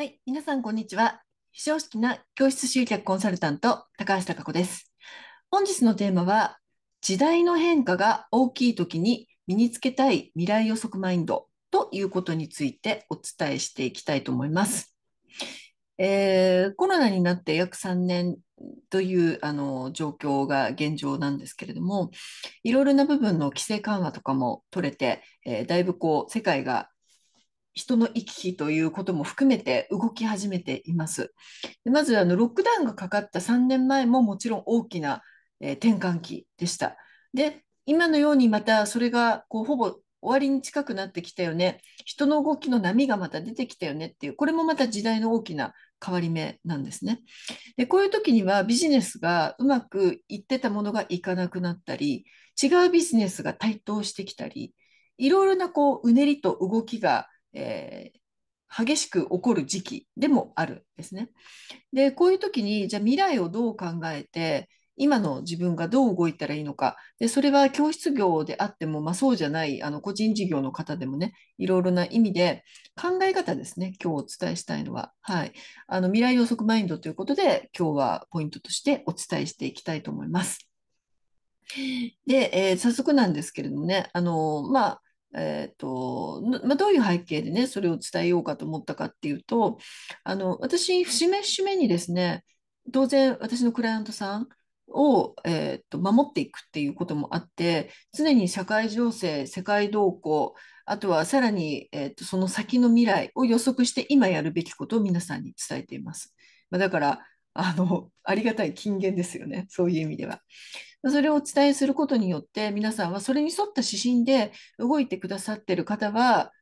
はい、皆さんこんにちは。非常識な教室集客コンサルタント高橋貴子です。本日のテーマは時代の変化が大きい時に身につけたい未来予測マインドということについてお伝えしていきたいと思います。えー、コロナになって約3年というあの状況が現状なんですけれどもいろいろな部分の規制緩和とかも取れて、えー、だいぶこう世界が人の行き来ということも含めて動き始めています。でまずあのロックダウンがかかった3年前ももちろん大きな、えー、転換期でした。で今のようにまたそれがこうほぼ終わりに近くなってきたよね人の動きの波がまた出てきたよねっていうこれもまた時代の大きな変わり目なんですね。でこういう時にはビジネスがうまくいってたものがいかなくなったり違うビジネスが台頭してきたりいろいろなこううねりと動きがえー、激しく起こる時期でもあるんですね。でこういう時にじゃあ未来をどう考えて今の自分がどう動いたらいいのかでそれは教室業であっても、まあ、そうじゃないあの個人事業の方でもねいろいろな意味で考え方ですね今日お伝えしたいのは、はい、あの未来予測マインドということで今日はポイントとしてお伝えしていきたいと思います。で、えー、早速なんですけれどもねあの、まあえーとまあ、どういう背景でねそれを伝えようかと思ったかっていうとあの私節目節目にですね当然私のクライアントさんを、えーと、守っていくっていうこともあって常に社会情勢世界動向あとはさらに、えーとその先の未来を予測して今やるべきことを皆さんに伝えています。まあ、だからあのありがたい金言ですよね そういう意味では。それをお伝えすることによって皆さんはそれに沿った指針で動いてくださってる方は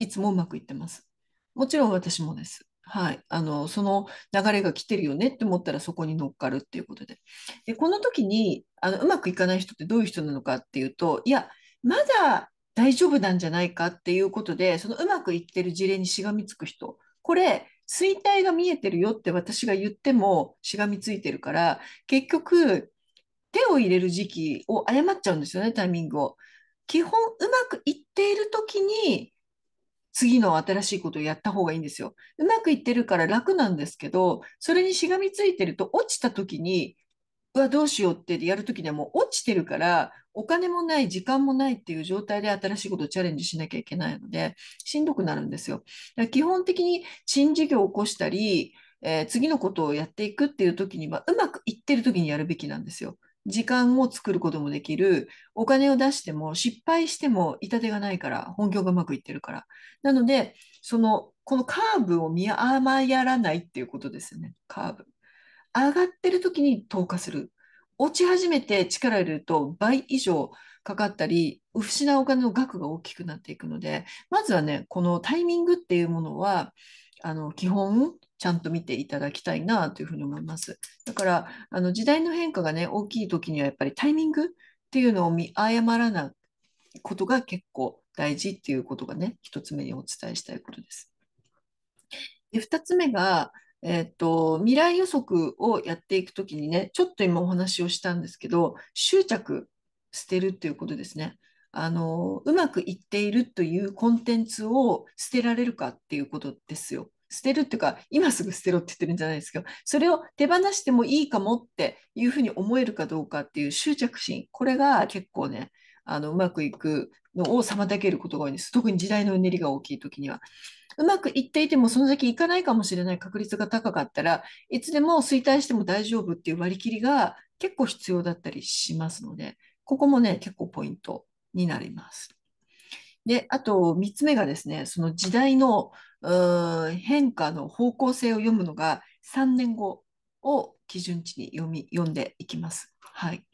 いつもうまくいってます。もちろん私もです。はい、あのその流れが来てるよねって思ったらそこに乗っかるっていうことででこの時にあのうまくいかない人ってどういう人なのかっていうといやまだ大丈夫なんじゃないかっていうことでそのうまくいってる事例にしがみつく人これ衰退が見えてるよって私が言ってもしがみついてるから結局手を入れる時期を誤っちゃうんですよねタイミングを。基本うまくいっている時に次の新しいことをやった方がいいんですよ。うまくいってるから楽なんですけどそれにしがみついてると落ちた時にうわ、どうしようってやるときにはもう落ちてるから、お金もない、時間もないっていう状態で新しいことをチャレンジしなきゃいけないので、しんどくなるんですよ。だから基本的に新事業を起こしたり、えー、次のことをやっていくっていう時には、うまくいってる時にやるべきなんですよ。時間を作ることもできる。お金を出しても失敗しても痛手がないから、本業がうまくいってるから。なので、その、このカーブを見誤らないっていうことですよね。カーブ。上がってる時に投下する。落ち始めて力入れると倍以上かかったり、失うお金の額が大きくなっていくので、まずはね、このタイミングっていうものは、あの基本ちゃんと見ていただきたいなというふうに思います。だからあの時代の変化がね大きい時にはやっぱりタイミングっていうのを見誤らないことが結構大事っていうことがね一つ目にお伝えしたいことです。で2つ目がえっと、未来予測をやっていくときにね、ちょっと今お話をしたんですけど、執着捨てるっていうことですね。あのうまくいっているというコンテンツを捨てられるかっていうことですよ。捨てるっていうか今すぐ捨てろって言ってるんじゃないですけどそれを手放してもいいかもっていうふうに思えるかどうかっていう執着心これが結構ねあのうまくいくのを妨げることが多いんです特に時代のうねりが大きい時には。うまくいっていてもその先いかないかもしれない確率が高かったらいつでも衰退しても大丈夫っていう割り切りが結構必要だったりしますのでここもね結構ポイントになります。であと3つ目がですねその時代の変化の方向性を読むのが3年後を基準値に読み読んでいきます。はい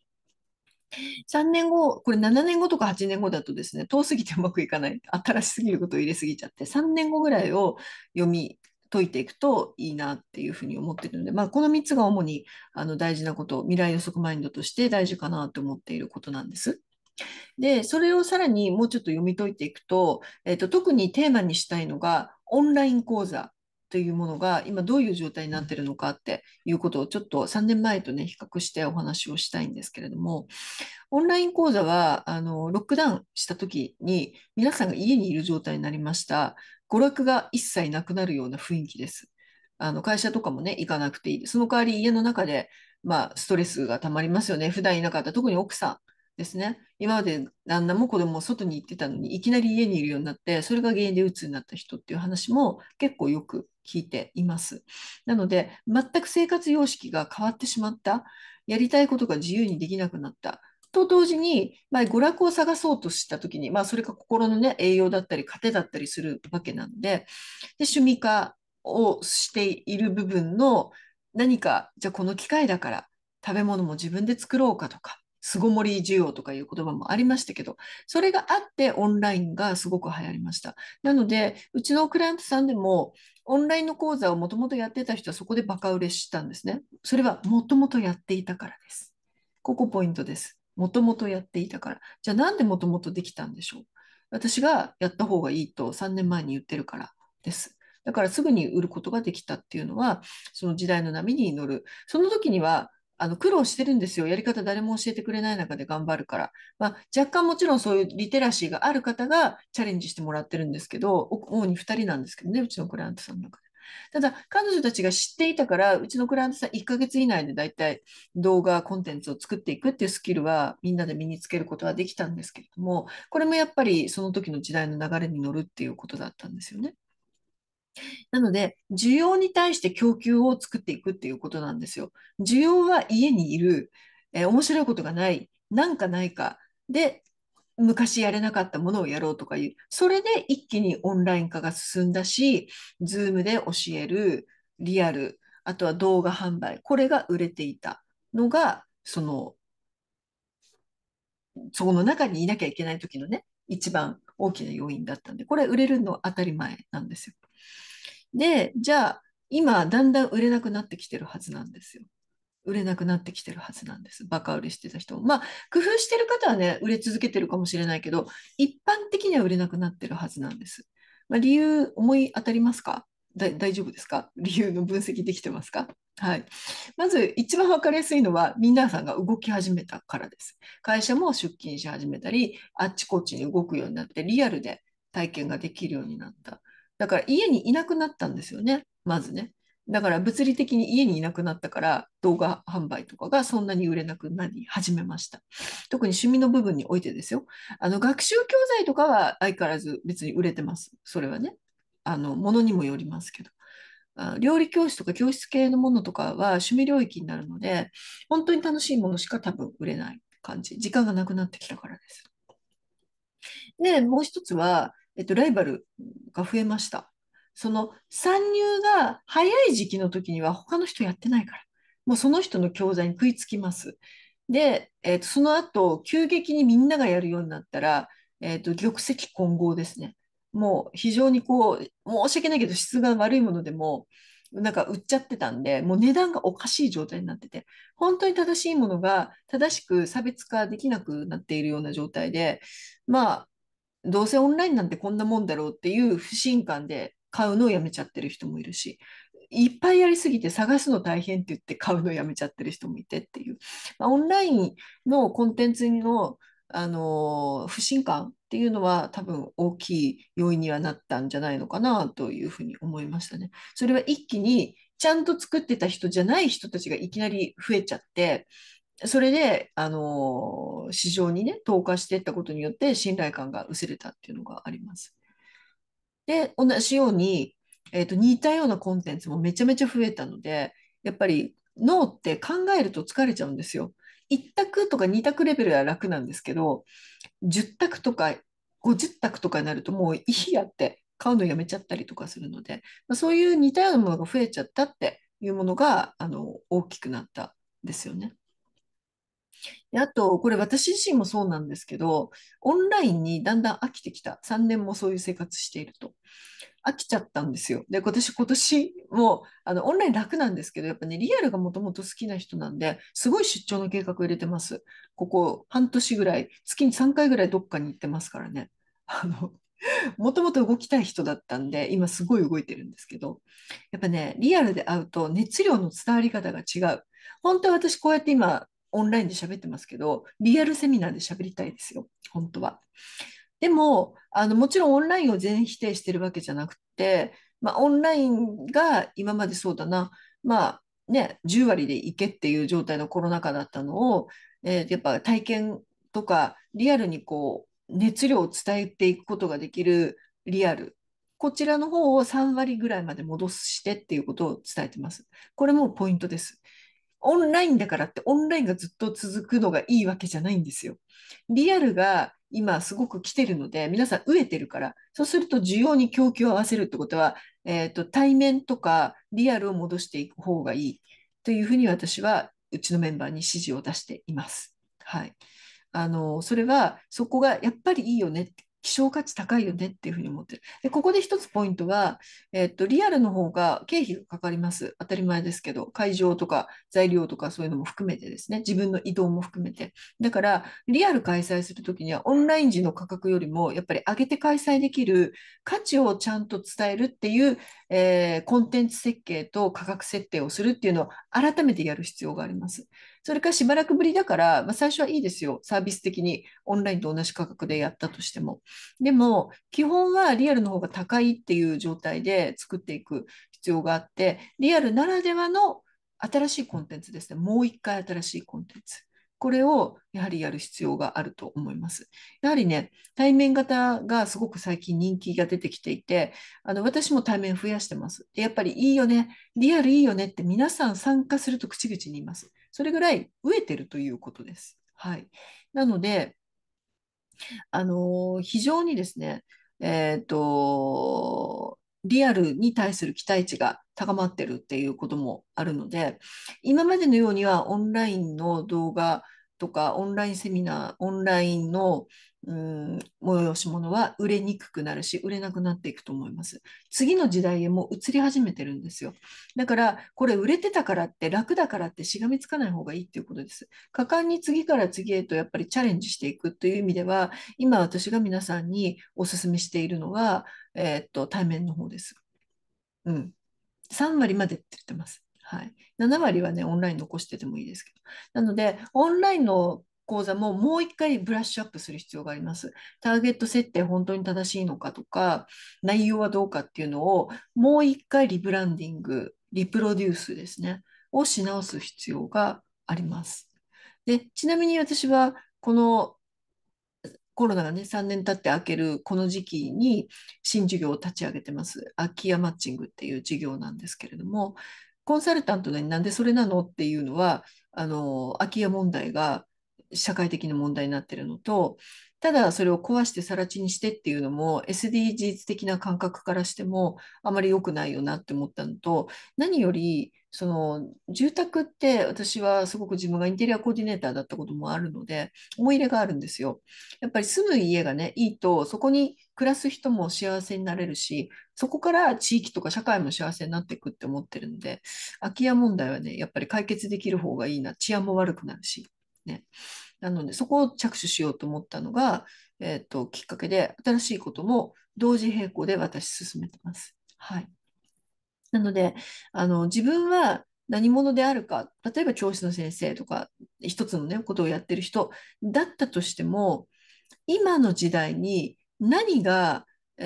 3年後、これ7年後とか8年後だとですね、遠すぎてうまくいかない、新しすぎることを入れすぎちゃって、3年後ぐらいを読み解いていくといいなっていうふうに思ってるので、まあ、この3つが主にあの大事なこと、未来予測マインドとして大事かなと思っていることなんです。で、それをさらにもうちょっと読み解いていくと、えっと、特にテーマにしたいのが、オンライン講座というものが今どういう状態になってるのかっていうことをちょっと3年前とね比較してお話をしたいんですけれどもオンライン講座はあのロックダウンした時に皆さんが家にいる状態になりました娯楽が一切なくなるような雰囲気です。あの会社とかもね行かなくていいその代わり家の中で、まあ、ストレスがたまりますよね普段いなかった特に奥さんですね。今まで旦那も子供も外に行ってたのにいきなり家にいるようになってそれが原因で鬱になった人っていう話も結構よく聞いています。なので全く生活様式が変わってしまったやりたいことが自由にできなくなったと同時に、まあ、娯楽を探そうとした時に、まあ、それが心の、ね、栄養だったり糧だったりするわけなのでで趣味化をしている部分の何かじゃあこの機会だから食べ物も自分で作ろうかとか巣ごもり需要とかいう言葉もありましたけど、それがあってオンラインがすごく流行りました。なので、うちのクライアントさんでも、オンラインの講座をもともとやってた人はそこでバカ売れしたんですね。それはもともとやっていたからです。ここポイントです。もともとやっていたから。じゃあなんでもともとできたんでしょう私がやった方がいいと3年前に言ってるからです。だからすぐに売ることができたっていうのは、その時代の波に乗る。その時にはあの苦労してるんですよ。やり方誰も教えてくれない中で頑張るから。まあ、若干もちろんそういうリテラシーがある方がチャレンジしてもらってるんですけど、主に2人なんですけどね、うちのクライアントさんの中で。ただ、彼女たちが知っていたから、うちのクライアントさん1ヶ月以内でだいたい動画、コンテンツを作っていくっていうスキルはみんなで身につけることはできたんですけれども、これもやっぱりその時の時代の流れに乗るっていうことだったんですよね。なので、需要に対して供給を作っていくっていうことなんですよ。需要は家にいる、えー、面白いことがない、なんかないか。で、昔やれなかったものをやろうとかいう。それで一気にオンライン化が進んだし、ズームで教える、リアル、あとは動画販売。これが売れていたのが、その、そこの中にいなきゃいけない時のね、一番大きな要因だったんで、これ売れるのは当たり前なんですよ。で、じゃあ、今、だんだん売れなくなってきてるはずなんですよ。売れなくなってきてるはずなんです。バカ売れしてた人まあ、工夫してる方はね、売れ続けてるかもしれないけど、一般的には売れなくなってるはずなんです。まあ、理由、思い当たりますか大丈夫ですか理由の分析できてますかはい、まず一番分かりやすいのは皆さんが動き始めたからです。会社も出勤し始めたりあっちこっちに動くようになってリアルで体験ができるようになった。だから家にいなくなったんですよねまずね。だから物理的に家にいなくなったから動画販売とかがそんなに売れなくなり始めました。特に趣味の部分においてですよ。あの学習教材とかは相変わらず別に売れてます。それはね。あのものにもよりますけど料理教室とか教室系のものとかは趣味領域になるので本当に楽しいものしか多分売れない感じ時間がなくなってきたからです。でもう一つは、えっと、ライバルが増えました。その参入が早い時期の時には他の人やってないからもうその人の教材に食いつきます。で、えっと、その後急激にみんながやるようになったら、えっと、玉石混合ですね。もう非常にこう、申し訳ないけど質が悪いものでも、なんか売っちゃってたんで、もう値段がおかしい状態になってて、本当に正しいものが正しく差別化できなくなっているような状態で、まあ、どうせオンラインなんてこんなもんだろうっていう不信感で買うのをやめちゃってる人もいるし、いっぱいやりすぎて探すの大変って言って買うのやめちゃってる人もいてっていう、まあ、オンラインのコンテンツのあの不信感っていうのは多分大きい要因にはなったんじゃないのかなというふうに思いましたね。それは一気にちゃんと作ってた人じゃない人たちがいきなり増えちゃってそれであの市場にね投下していったことによって信頼感が薄れたっていうのがあります。で同じように、えーと、と似たようなコンテンツもめちゃめちゃ増えたのでやっぱり脳って考えると疲れちゃうんですよ。1択とか2択レベルは楽なんですけど10択とか50択とかになるともういいやって買うのやめちゃったりとかするので、まあ、そういう似たようなものが増えちゃったっていうものがあの大きくなったんですよね。であとこれ私自身もそうなんですけどオンラインにだんだん飽きてきた3年もそういう生活していると。飽きちゃったんですよ。で、私、今年もあのオンライン楽なんですけど、やっぱね、リアルがもともと好きな人なんで、すごい出張の計画を入れてます。ここ半年ぐらい、月に3回ぐらいどっかに行ってますからね。もともと動きたい人だったんで、今すごい動いてるんですけど、やっぱね、リアルで会うと熱量の伝わり方が違う。本当は私こうやって今、オンラインで喋ってますけど、リアルセミナーで喋りたいですよ、本当は。でもあのもちろんオンラインを全否定してるわけじゃなくて、まあ、オンラインが今までそうだな、まあね、10割でいけっていう状態のコロナ禍だったのを、えー、やっぱ体験とかリアルにこう熱量を伝えていくことができるリアルこちらの方を3割ぐらいまで戻してっていうことを伝えてます。これもポイントです。オンラインだからってオンラインがずっと続くのがいいわけじゃないんですよ。リアルが今すごく来てるので、皆さん飢えてるから、そうすると需要に供給を合わせるってことは、えーと、と対面とかリアルを戻していく方がいいというふうに私はうちのメンバーに指示を出しています。はい、あのそれはそこがやっぱりいいよねって希少価値高いよねっていうふうに思ってる。で、ここで一つポイントは、えっと、リアルの方が経費がかかります。当たり前ですけど、会場とか材料とかそういうのも含めてですね、自分の移動も含めて。だから、リアル開催するときには、オンライン時の価格よりも、やっぱり上げて開催できる価値をちゃんと伝えるっていう、えー、コンテンツ設計と価格設定をするっていうのを改めてやる必要があります。それからしばらくぶりだから、まあ、最初はいいですよ。サービス的にオンラインと同じ価格でやったとしても。でも、基本はリアルの方が高いっていう状態で作っていく必要があって、リアルならではの新しいコンテンツですね。もう一回新しいコンテンツ。これをやはりやる必要があると思います。やはりね、対面型がすごく最近人気が出てきていて、あの私も対面増やしてます。でやっぱりいいよね、リアルいいよねって皆さん参加すると口々に言います。それぐらい飢えてるということです。はい。なので、あのー、非常にですね、えっ、と、リアルに対する期待値が高まってるっていうこともあるので今までのようにはオンラインの動画とかオンラインセミナーオンラインの、うん、催し物は売れにくくなるし売れなくなっていくと思います次の時代へもう移り始めてるんですよだからこれ売れてたからって楽だからってしがみつかない方がいいっていうことです果敢に次から次へとやっぱりチャレンジしていくという意味では今私が皆さんにお勧めしているのは、えー、っと対面の方です、うん、3割までって言ってますはい、7割はねオンライン残しててもいいですけどなのでオンラインの講座ももう1回ブラッシュアップする必要があります。ターゲット設定本当に正しいのかとか内容はどうかっていうのをもう1回リブランディングリプロデュースですねをし直す必要があります。でちなみに私はこのコロナがね3年経って明けるこの時期に新事業を立ち上げてます空き家マッチングっていう事業なんですけれどもコンサルタントになんでそれなのっていうのはあの空き家問題が社会的な問題になってるのとただそれを壊して更地にしてっていうのも SDGs 的な感覚からしてもあまり良くないよなって思ったのと何よりその住宅って私はすごく自分がインテリアコーディネーターだったこともあるので思い入れがあるんですよ。やっぱり住む家がねいいとそこに暮らす人も幸せになれるしそこから地域とか社会も幸せになっていくって思ってるので空き家問題はねやっぱり解決できる方がいいな治安も悪くなるしね。なのでそこを着手しようと思ったのが、えーと、きっかけで新しいことも同時並行で私進めてます。はい、なのであの自分は何者であるか例えば教師の先生とか一つの、ね、ことをやってる人だったとしても今の時代に何が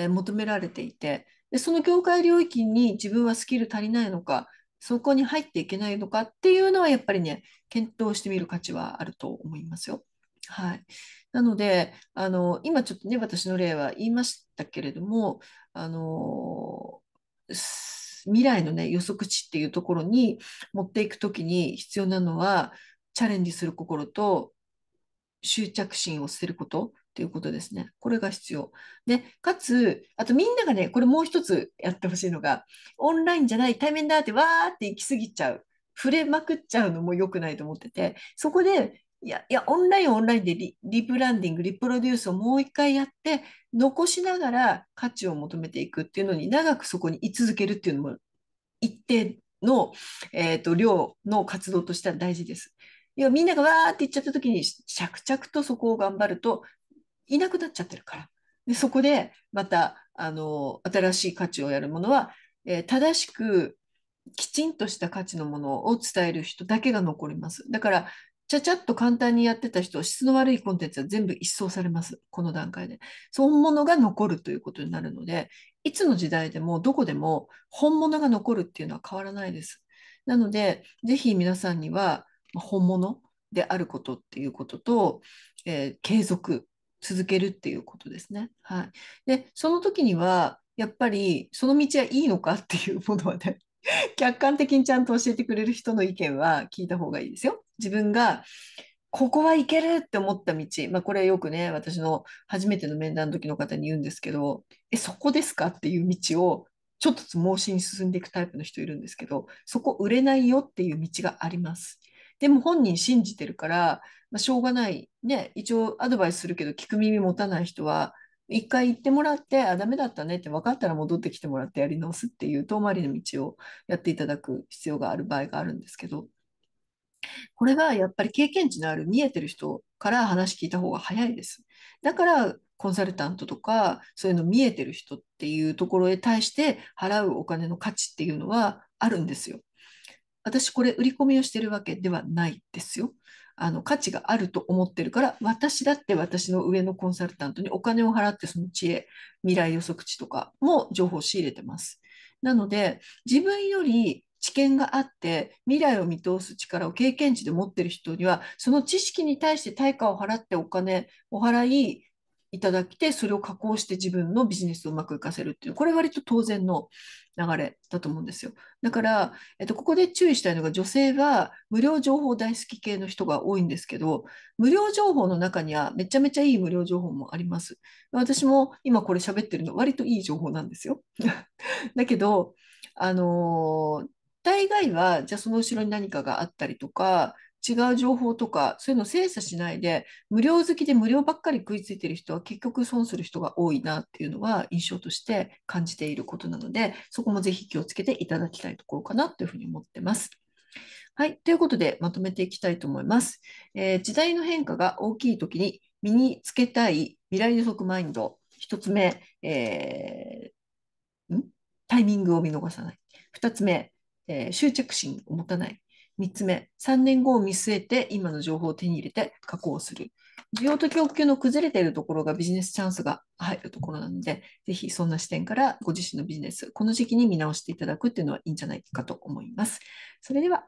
求められていてでその業界領域に自分はスキル足りないのかそこに入っていけないのかっていうのはやっぱりね検討してみる価値はあると思いますよ。はい、なのであの今ちょっとね私の例は言いましたけれどもあの未来の、ね、予測値っていうところに持っていく時に必要なのはチャレンジする心と執着心を捨てることということですね。これが必要。で、かつ、あとみんながね、これもう一つやってほしいのが、オンラインじゃない、対面だってわーって行き過ぎちゃう。触れまくっちゃうのも良くないと思ってて、そこで、いや、いやオンラインオンラインでリブランディング、リプロデュースをもう一回やって、残しながら価値を求めていくっていうのに、長くそこに居続けるっていうのも、一定の、えーと、量の活動としては大事です。要はみんながわーって言っちゃった時に着々とそこを頑張るといなくなっちゃってるから。でそこでまたあの新しい価値をやるものは、えー、正しくきちんとした価値のものを伝える人だけが残ります。だからちゃちゃっと簡単にやってた人、質の悪いコンテンツは全部一掃されます、この段階で。本物が残るということになるので、いつの時代でもどこでも本物が残るっていうのは変わらないです。なので、ぜひ皆さんには本物であることっていうことと、えー、継続続けるっていうことですね。はい、でその時にはやっぱりその道はいいのかっていうものはね 客観的にちゃんと教えてくれる人の意見は聞いた方がいいですよ。自分がここはいけるって思った道、まあ、これはよくね私の初めての面談の時の方に言うんですけどえそこですかっていう道をちょっとつ盲信に進んでいくタイプの人いるんですけどそこ売れないよっていう道があります。でも本人信じてるから、まあ、しょうがない。ね、一応アドバイスするけど、聞く耳持たない人は、一回行ってもらって、あ、ダメだったねって分かったら戻ってきてもらってやり直すっていう遠回りの道をやっていただく必要がある場合があるんですけど、これがやっぱり経験値のある見えてる人から話聞いた方が早いです。だからコンサルタントとかそういうの見えてる人っていうところへ対して払うお金の価値っていうのはあるんですよ。私これ売り込みをしてるわけではないですよ。あの価値があると思ってるから私だって私の上のコンサルタントにお金を払ってその知恵未来予測値とかも情報を仕入れてます。なので自分より知見があって未来を見通す力を経験値で持ってる人にはその知識に対して対価を払ってお金お払いいただきて、それを加工して自分のビジネスをうまく活かせるっていう、これ割と当然の流れだと思うんですよ。だから、えっと、ここで注意したいのが、女性は無料情報大好き系の人が多いんですけど、無料情報の中にはめちゃめちゃいい無料情報もあります。私も今これ喋ってるの、割といい情報なんですよ。だけど、あのー大概はじゃあその後ろに何かがあったりとか違う情報とかそういうのを精査しないで無料好きで無料ばっかり食いついてる人は結局損する人が多いなっていうのは印象として感じていることなのでそこもぜひ気をつけていただきたいところかなというふうに思ってます。はい。ということで、まとめていきたいと思います。えー、時代の変化が大きいときに身につけたい未来予測マインド。1つ目、えー、タイミングを見逃さない。2つ目、えー、執着心を持たない。3つ目、3年後を見据えて今の情報を手に入れて加工する。需要と供給の崩れているところがビジネスチャンスが入るところなので、ぜひそんな視点からご自身のビジネス、この時期に見直していただくっていうのはいいんじゃないかと思います。それでは